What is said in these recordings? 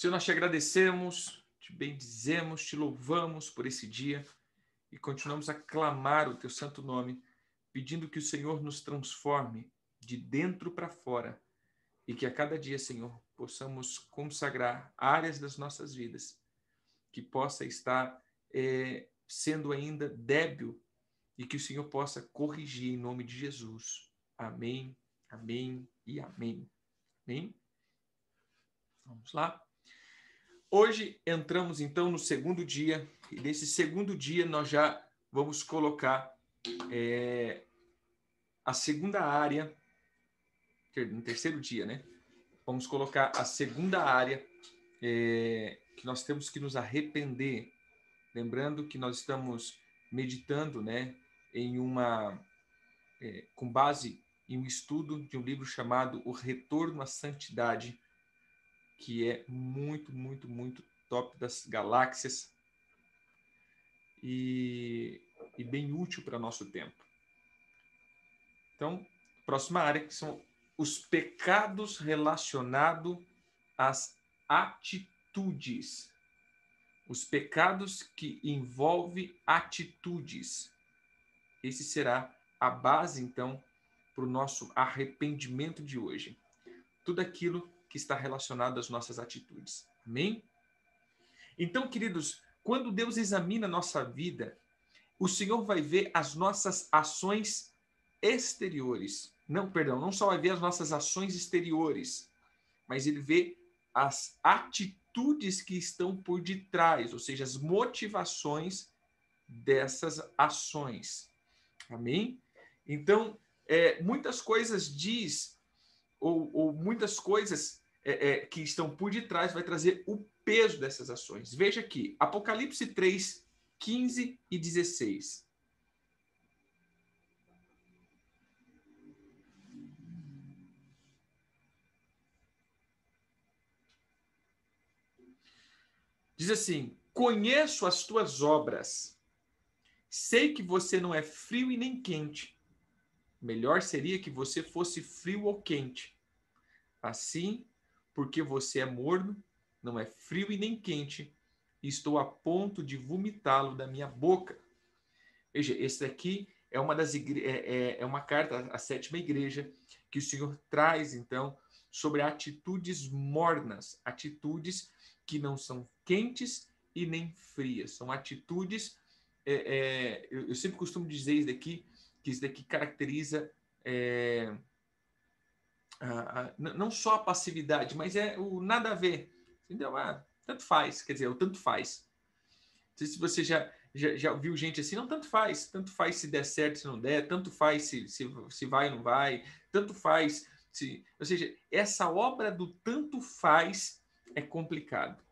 Senhor, nós te agradecemos, te bendizemos, te louvamos por esse dia e continuamos a clamar o teu santo nome, pedindo que o Senhor nos transforme de dentro para fora e que a cada dia, Senhor, possamos consagrar áreas das nossas vidas que possa estar é, sendo ainda débil e que o Senhor possa corrigir em nome de Jesus. Amém, amém e amém. Amém? Vamos lá. Hoje entramos então no segundo dia, e nesse segundo dia nós já vamos colocar é, a segunda área, no terceiro dia, né? Vamos colocar a segunda área é, que nós temos que nos arrepender. Lembrando que nós estamos meditando, né, em uma. É, com base em um estudo de um livro chamado O Retorno à Santidade que é muito, muito, muito top das galáxias e, e bem útil para nosso tempo. Então, próxima área que são os pecados relacionados às atitudes. Os pecados que envolvem atitudes. Esse será a base, então, para o nosso arrependimento de hoje. Tudo aquilo que está relacionado às nossas atitudes. Amém? Então, queridos, quando Deus examina a nossa vida, o Senhor vai ver as nossas ações exteriores. Não, perdão, não só vai ver as nossas ações exteriores, mas ele vê as atitudes que estão por detrás, ou seja, as motivações dessas ações. Amém? Então, é, muitas coisas diz ou, ou muitas coisas é, é, que estão por detrás, vai trazer o peso dessas ações. Veja aqui, Apocalipse 3, 15 e 16. Diz assim: Conheço as tuas obras, sei que você não é frio e nem quente. Melhor seria que você fosse frio ou quente. Assim, porque você é morno, não é frio e nem quente, e estou a ponto de vomitá-lo da minha boca. Veja, esse aqui é uma das igre... É, é, é, uma carta à sétima igreja que o Senhor traz então sobre atitudes mornas, atitudes que não são quentes e nem frias, são atitudes é, é, eu, eu, sempre costumo dizer isso daqui que isso daqui caracteriza é, a, a, não só a passividade, mas é o nada a ver. Entendeu? Ah, tanto faz, quer dizer, o tanto faz. Não sei se você já, já, já viu gente assim, não, tanto faz, tanto faz se der certo, se não der, tanto faz se, se, se vai ou não vai, tanto faz se... Ou seja, essa obra do tanto faz é complicado.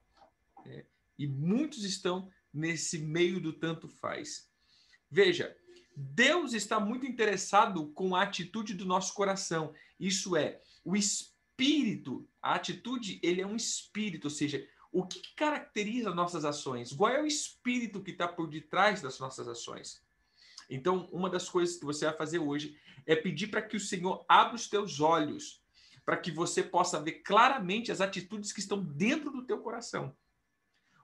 É, e muitos estão nesse meio do tanto faz. Veja, Deus está muito interessado com a atitude do nosso coração. Isso é, o espírito, a atitude, ele é um espírito, ou seja, o que, que caracteriza nossas ações? Qual é o espírito que está por detrás das nossas ações? Então, uma das coisas que você vai fazer hoje é pedir para que o Senhor abra os teus olhos, para que você possa ver claramente as atitudes que estão dentro do teu coração.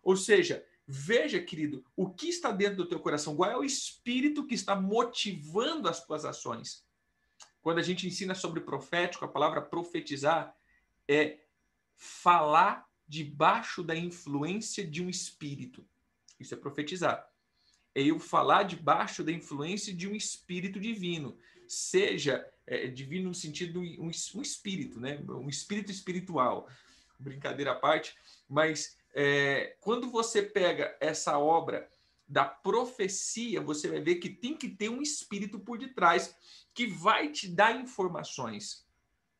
Ou seja, Veja, querido, o que está dentro do teu coração, qual é o espírito que está motivando as tuas ações. Quando a gente ensina sobre profético, a palavra profetizar é falar debaixo da influência de um espírito. Isso é profetizar. É eu falar debaixo da influência de um espírito divino, seja é, divino no sentido um, um espírito, né? Um espírito espiritual. Brincadeira à parte, mas é, quando você pega essa obra da profecia, você vai ver que tem que ter um espírito por detrás que vai te dar informações.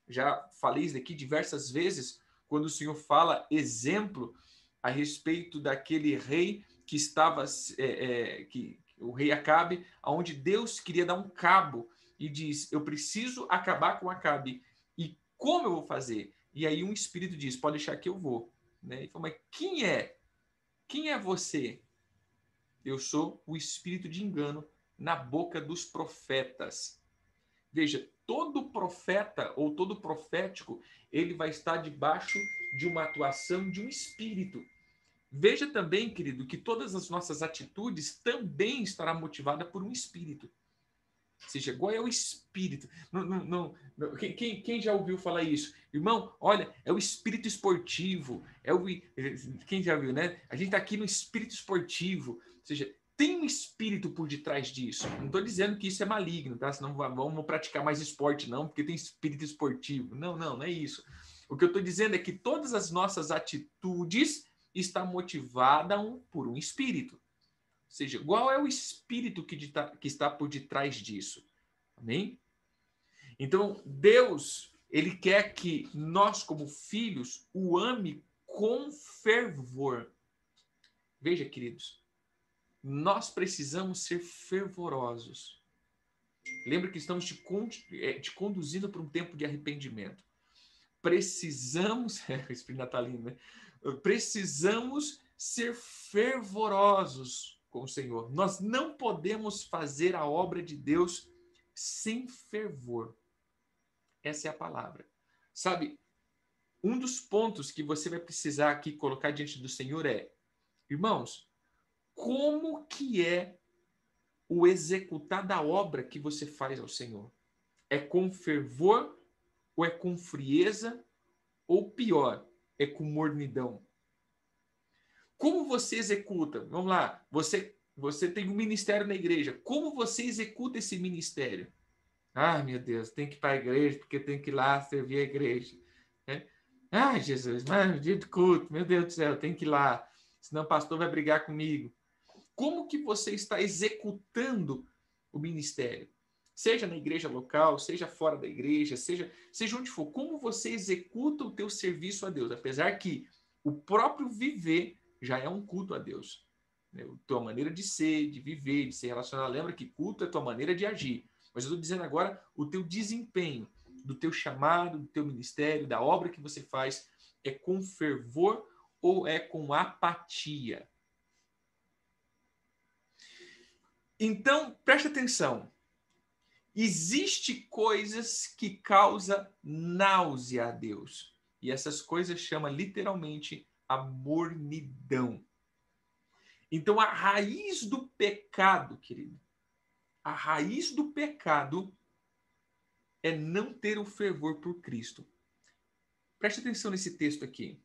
Já falei isso aqui diversas vezes, quando o Senhor fala exemplo a respeito daquele rei que estava, é, é, que o rei Acabe, aonde Deus queria dar um cabo e diz: Eu preciso acabar com Acabe. E como eu vou fazer? E aí um espírito diz: Pode deixar que eu vou. Né? Ele falou, mas quem é? Quem é você? Eu sou o espírito de engano na boca dos profetas. Veja, todo profeta ou todo profético, ele vai estar debaixo de uma atuação de um espírito. Veja também, querido, que todas as nossas atitudes também estará motivada por um espírito seja, goia é o espírito. Não, não, não, Quem, quem já ouviu falar isso? Irmão, olha, é o espírito esportivo. É o, quem já viu, né? A gente está aqui no espírito esportivo. Ou seja, tem um espírito por detrás disso. Não estou dizendo que isso é maligno, tá? Senão vamos praticar mais esporte, não, porque tem espírito esportivo. Não, não, não é isso. O que eu estou dizendo é que todas as nossas atitudes estão motivadas por um espírito seja, qual é o espírito que, dita, que está por detrás disso? Amém? Então, Deus, ele quer que nós, como filhos, o ame com fervor. Veja, queridos, nós precisamos ser fervorosos. Lembra que estamos te, é, te conduzindo para um tempo de arrependimento. Precisamos, é, espírito natalino, né? Precisamos ser fervorosos com o Senhor. Nós não podemos fazer a obra de Deus sem fervor. Essa é a palavra. Sabe, um dos pontos que você vai precisar aqui colocar diante do Senhor é, irmãos, como que é o executar da obra que você faz ao Senhor? É com fervor ou é com frieza ou pior, é com mornidão? Como você executa? Vamos lá, você você tem um ministério na igreja. Como você executa esse ministério? Ah, meu Deus, tem que ir para a igreja, porque tem que ir lá servir a igreja. Né? Ah, Jesus, mas dia de culto, meu Deus do céu, tem que ir lá, senão o pastor vai brigar comigo. Como que você está executando o ministério? Seja na igreja local, seja fora da igreja, seja, seja onde for, como você executa o teu serviço a Deus? Apesar que o próprio viver já é um culto a Deus. Né? Tua maneira de ser, de viver, de se relacionar. Lembra que culto é tua maneira de agir. Mas eu estou dizendo agora o teu desempenho, do teu chamado, do teu ministério, da obra que você faz, é com fervor ou é com apatia? Então, preste atenção. Existe coisas que causa náusea a Deus. E essas coisas chama literalmente a mornidão. Então, a raiz do pecado, querido, a raiz do pecado é não ter o fervor por Cristo. Preste atenção nesse texto aqui.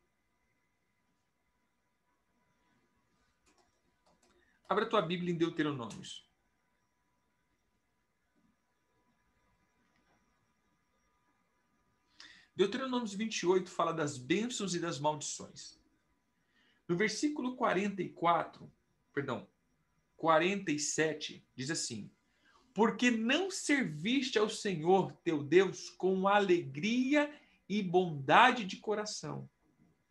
Abra tua Bíblia em Deuteronômios. Deuteronômios 28 fala das bênçãos e das maldições. No versículo 44, perdão, 47, diz assim: Porque não serviste ao Senhor teu Deus com alegria e bondade de coração,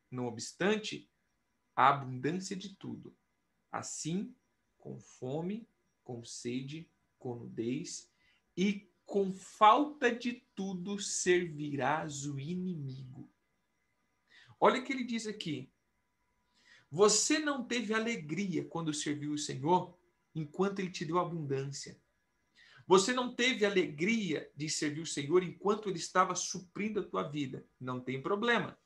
não obstante a abundância de tudo, assim com fome, com sede, com nudez e com falta de tudo servirás o inimigo. Olha o que ele diz aqui. Você não teve alegria quando serviu o Senhor, enquanto ele te deu abundância. Você não teve alegria de servir o Senhor enquanto ele estava suprindo a tua vida. Não tem problema.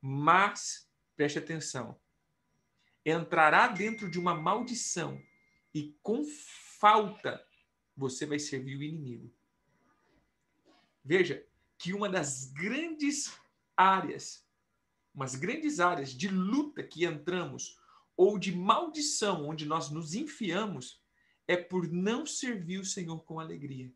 Mas, preste atenção, entrará dentro de uma maldição e com falta você vai servir o inimigo. Veja que uma das grandes áreas umas grandes áreas de luta que entramos ou de maldição onde nós nos enfiamos é por não servir o Senhor com alegria.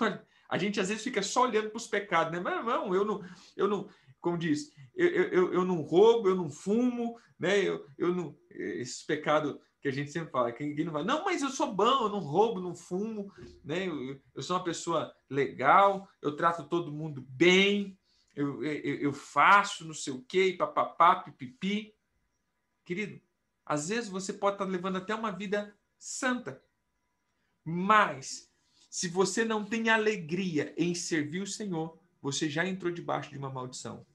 Olha, a gente às vezes fica só olhando para os pecados, né? Mas não, eu não, eu não, como diz, eu, eu, eu não roubo, eu não fumo, né? Eu, eu não, esses pecados que a gente sempre fala, que ninguém não vai? não, mas eu sou bom, eu não roubo, não fumo, né? Eu, eu sou uma pessoa legal, eu trato todo mundo bem, eu, eu, eu faço não sei o quê, e papapá, pipipi. Querido, às vezes você pode estar tá levando até uma vida santa, mas se você não tem alegria em servir o Senhor, você já entrou debaixo de uma maldição.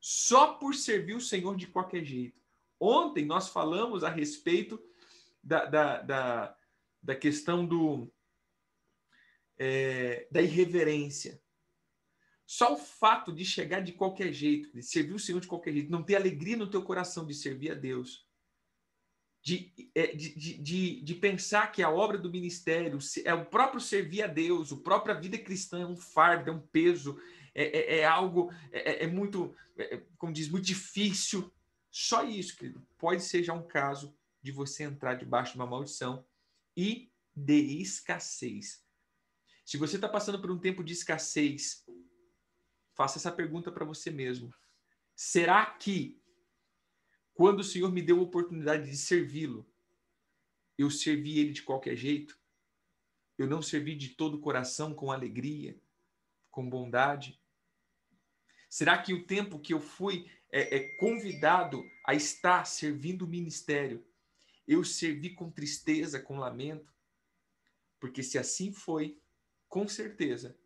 Só por servir o Senhor de qualquer jeito. Ontem nós falamos a respeito da, da, da, da questão do, é, da irreverência. Só o fato de chegar de qualquer jeito, de servir o Senhor de qualquer jeito, não ter alegria no teu coração de servir a Deus, de, é, de, de, de, pensar que a obra do ministério é o próprio servir a Deus, a própria vida cristã é um fardo, é um peso, é, é, é algo, é, é, é muito, é, como diz, muito difícil. Só isso, querido, pode ser já um caso de você entrar debaixo de uma maldição e de escassez. Se você está passando por um tempo de escassez faça essa pergunta para você mesmo. Será que, quando o Senhor me deu a oportunidade de servi-lo, eu servi ele de qualquer jeito? Eu não servi de todo o coração, com alegria, com bondade? Será que o tempo que eu fui é, é convidado a estar servindo o ministério, eu servi com tristeza, com lamento? Porque se assim foi, com certeza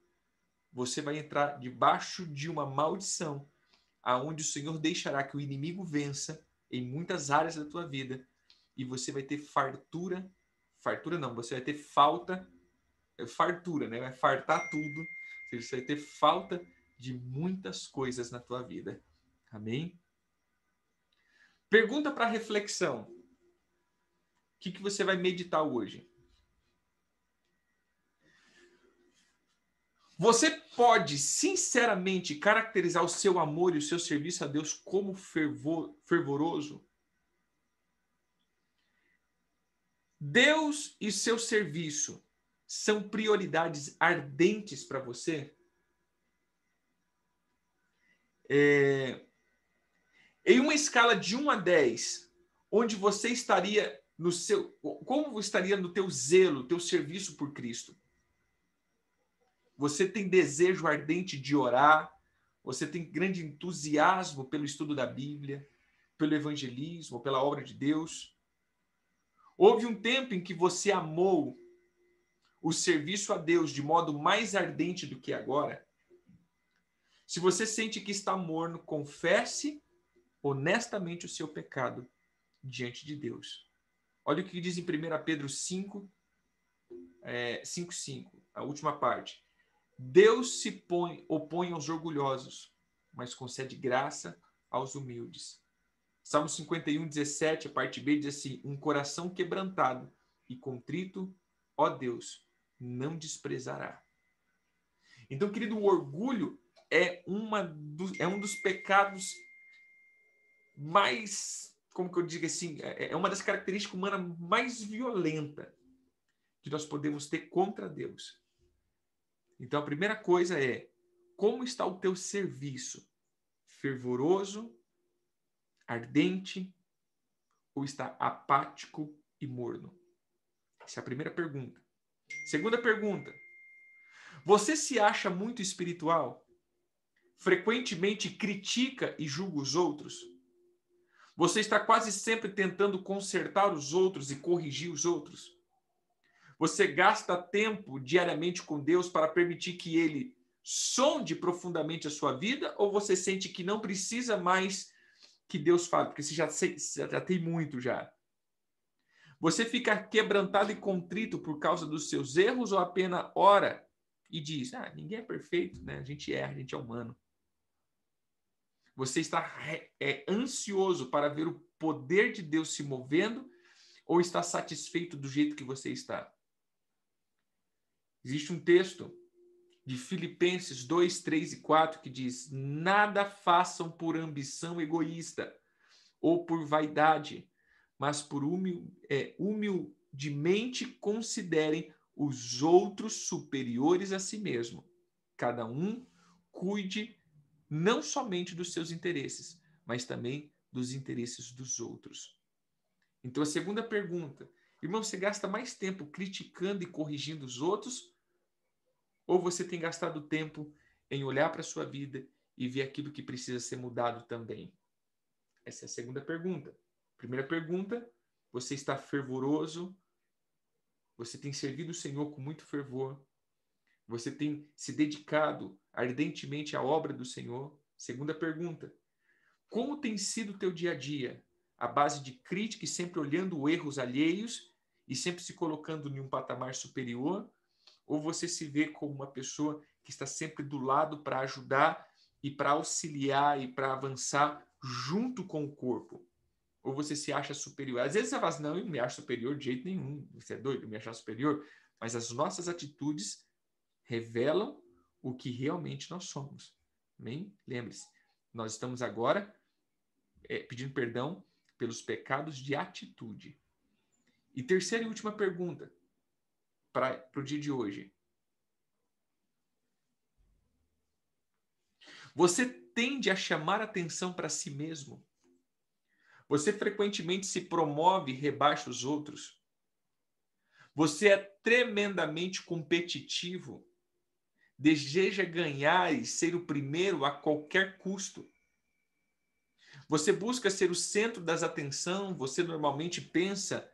você vai entrar debaixo de uma maldição, aonde o Senhor deixará que o inimigo vença em muitas áreas da tua vida e você vai ter fartura, fartura não, você vai ter falta, é fartura, né? Vai fartar tudo, você vai ter falta de muitas coisas na tua vida. Amém? Pergunta para reflexão. O que, que você vai meditar hoje? Você pode sinceramente caracterizar o seu amor e o seu serviço a Deus como fervor, fervoroso? Deus e seu serviço são prioridades ardentes para você? É... Em uma escala de 1 a 10, onde você estaria no seu, como estaria no teu zelo, teu serviço por Cristo? você tem desejo ardente de orar, você tem grande entusiasmo pelo estudo da Bíblia, pelo evangelismo, pela obra de Deus. Houve um tempo em que você amou o serviço a Deus de modo mais ardente do que agora. Se você sente que está morno, confesse honestamente o seu pecado diante de Deus. Olha o que diz em 1 Pedro 5, é, 5, 5, a última parte. Deus se põe, opõe aos orgulhosos, mas concede graça aos humildes. Salmo 51, 17, a parte B, diz assim: Um coração quebrantado e contrito, ó Deus, não desprezará. Então, querido, o orgulho é, uma do, é um dos pecados mais, como que eu digo assim, é, é, é uma das características humanas mais violenta que nós podemos ter contra Deus. Então, a primeira coisa é: como está o teu serviço? Fervoroso, ardente ou está apático e morno? Essa é a primeira pergunta. Segunda pergunta: Você se acha muito espiritual? Frequentemente critica e julga os outros? Você está quase sempre tentando consertar os outros e corrigir os outros? Você gasta tempo diariamente com Deus para permitir que Ele sonde profundamente a sua vida? Ou você sente que não precisa mais que Deus fale? Porque você já, já tem muito já. Você fica quebrantado e contrito por causa dos seus erros ou apenas ora e diz: Ah, ninguém é perfeito, né? A gente erra, a gente é humano. Você está é, ansioso para ver o poder de Deus se movendo ou está satisfeito do jeito que você está? Existe um texto de Filipenses 2, 3 e 4 que diz: Nada façam por ambição egoísta ou por vaidade, mas por humil, é, humildemente considerem os outros superiores a si mesmo. Cada um cuide não somente dos seus interesses, mas também dos interesses dos outros. Então, a segunda pergunta, irmão, você gasta mais tempo criticando e corrigindo os outros ou você tem gastado tempo em olhar para a sua vida e ver aquilo que precisa ser mudado também? Essa é a segunda pergunta. Primeira pergunta: você está fervoroso? Você tem servido o Senhor com muito fervor? Você tem se dedicado ardentemente à obra do Senhor? Segunda pergunta: como tem sido o teu dia a dia? A base de crítica e sempre olhando erros alheios e sempre se colocando em um patamar superior? ou você se vê como uma pessoa que está sempre do lado para ajudar e para auxiliar e para avançar junto com o corpo? Ou você se acha superior? Às vezes você fala assim, não, eu não me acho superior de jeito nenhum, você é doido, eu me achar superior. Mas as nossas atitudes revelam o que realmente nós somos. Amém? Lembre-se, nós estamos agora é, pedindo perdão pelos pecados de atitude. E terceira e última pergunta: para o dia de hoje? Você tende a chamar atenção para si mesmo? Você frequentemente se promove e rebaixa os outros? Você é tremendamente competitivo? Deseja ganhar e ser o primeiro a qualquer custo? Você busca ser o centro das atenções? Você normalmente pensa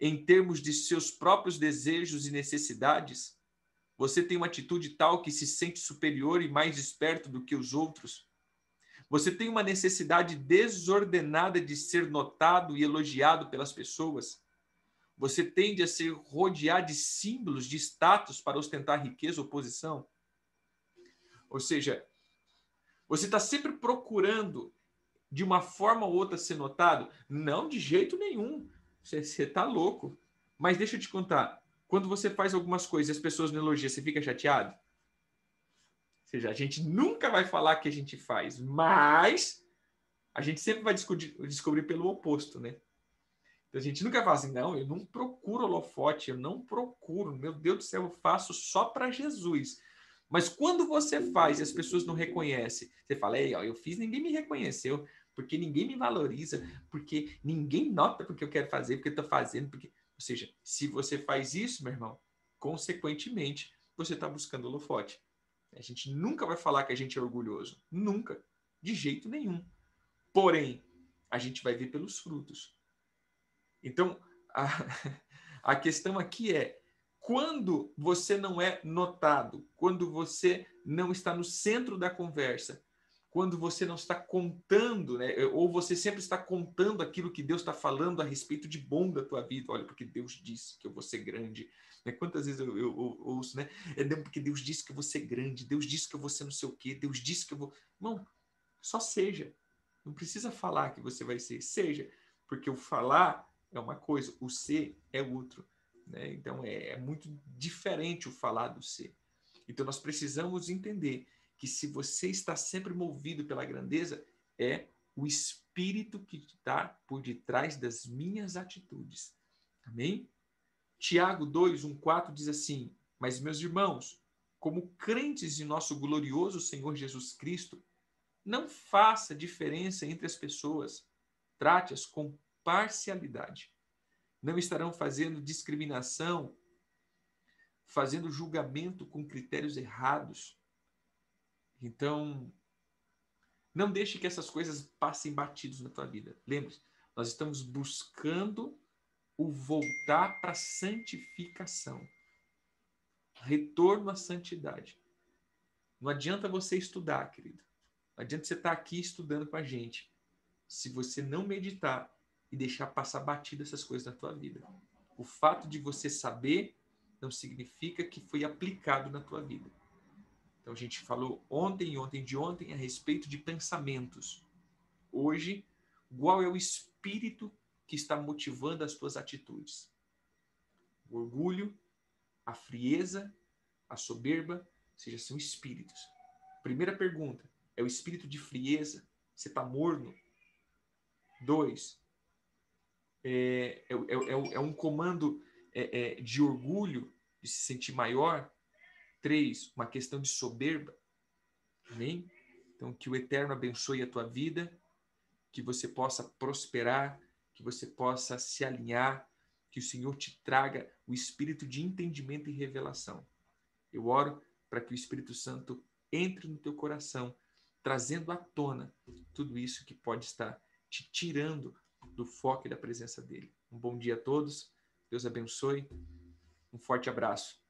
em termos de seus próprios desejos e necessidades? Você tem uma atitude tal que se sente superior e mais esperto do que os outros? Você tem uma necessidade desordenada de ser notado e elogiado pelas pessoas? Você tende a se rodear de símbolos de status para ostentar riqueza ou posição? Ou seja, você está sempre procurando, de uma forma ou outra, ser notado? Não, de jeito nenhum. Você tá louco. Mas deixa eu te contar. Quando você faz algumas coisas e as pessoas não elogiam, você fica chateado? Ou seja, a gente nunca vai falar que a gente faz, mas a gente sempre vai descobrir, descobrir pelo oposto, né? Então a gente nunca fala assim, não, eu não procuro holofote, eu não procuro, meu Deus do céu, eu faço só para Jesus. Mas quando você faz e as pessoas não reconhecem, você fala, ei, ó, eu fiz, ninguém me reconheceu porque ninguém me valoriza, porque ninguém nota porque eu quero fazer, porque eu estou fazendo, porque... ou seja, se você faz isso, meu irmão, consequentemente você está buscando holofote. A gente nunca vai falar que a gente é orgulhoso, nunca, de jeito nenhum. Porém, a gente vai ver pelos frutos. Então, a, a questão aqui é quando você não é notado, quando você não está no centro da conversa, quando você não está contando, né? Eh, ou você sempre está contando aquilo que Deus está falando a respeito de bom da tua vida. Olha, porque Deus disse que eu vou ser grande. Né? Quantas vezes eu, eu, eu ouço, né? É porque Deus disse que eu vou ser grande, Deus disse que eu vou ser não sei o quê, Deus disse que eu vou. Irmão, só seja. Não precisa falar que você vai ser. Seja. Porque o falar é uma coisa, o ser é outro. Né? Então é, é muito diferente o falar do ser. Então nós precisamos entender que se você está sempre movido pela grandeza, é o espírito que está por detrás das minhas atitudes. Amém? Tiago 2, 1, 4 diz assim: Mas, meus irmãos, como crentes de nosso glorioso Senhor Jesus Cristo, não faça diferença entre as pessoas, trate-as com parcialidade. Não estarão fazendo discriminação, fazendo julgamento com critérios errados então, não deixe que essas coisas passem batidos na tua vida. Lembre-se, nós estamos buscando o voltar para a santificação. Retorno à santidade. Não adianta você estudar, querido. Não adianta você estar tá aqui estudando com a gente. Se você não meditar e deixar passar batido essas coisas na tua vida. O fato de você saber não significa que foi aplicado na tua vida. Então a gente falou ontem, e ontem de ontem a respeito de pensamentos. Hoje, qual é o espírito que está motivando as tuas atitudes? O orgulho, a frieza, a soberba, ou seja, são espíritos. Primeira pergunta, é o espírito de frieza? Você está morno? Dois, é, é, é, é um comando de orgulho, de se sentir maior? Três, uma questão de soberba. Amém? Então, que o Eterno abençoe a tua vida, que você possa prosperar, que você possa se alinhar, que o Senhor te traga o espírito de entendimento e revelação. Eu oro para que o Espírito Santo entre no teu coração, trazendo à tona tudo isso que pode estar te tirando do foco e da presença dele. Um bom dia a todos. Deus abençoe. Um forte abraço.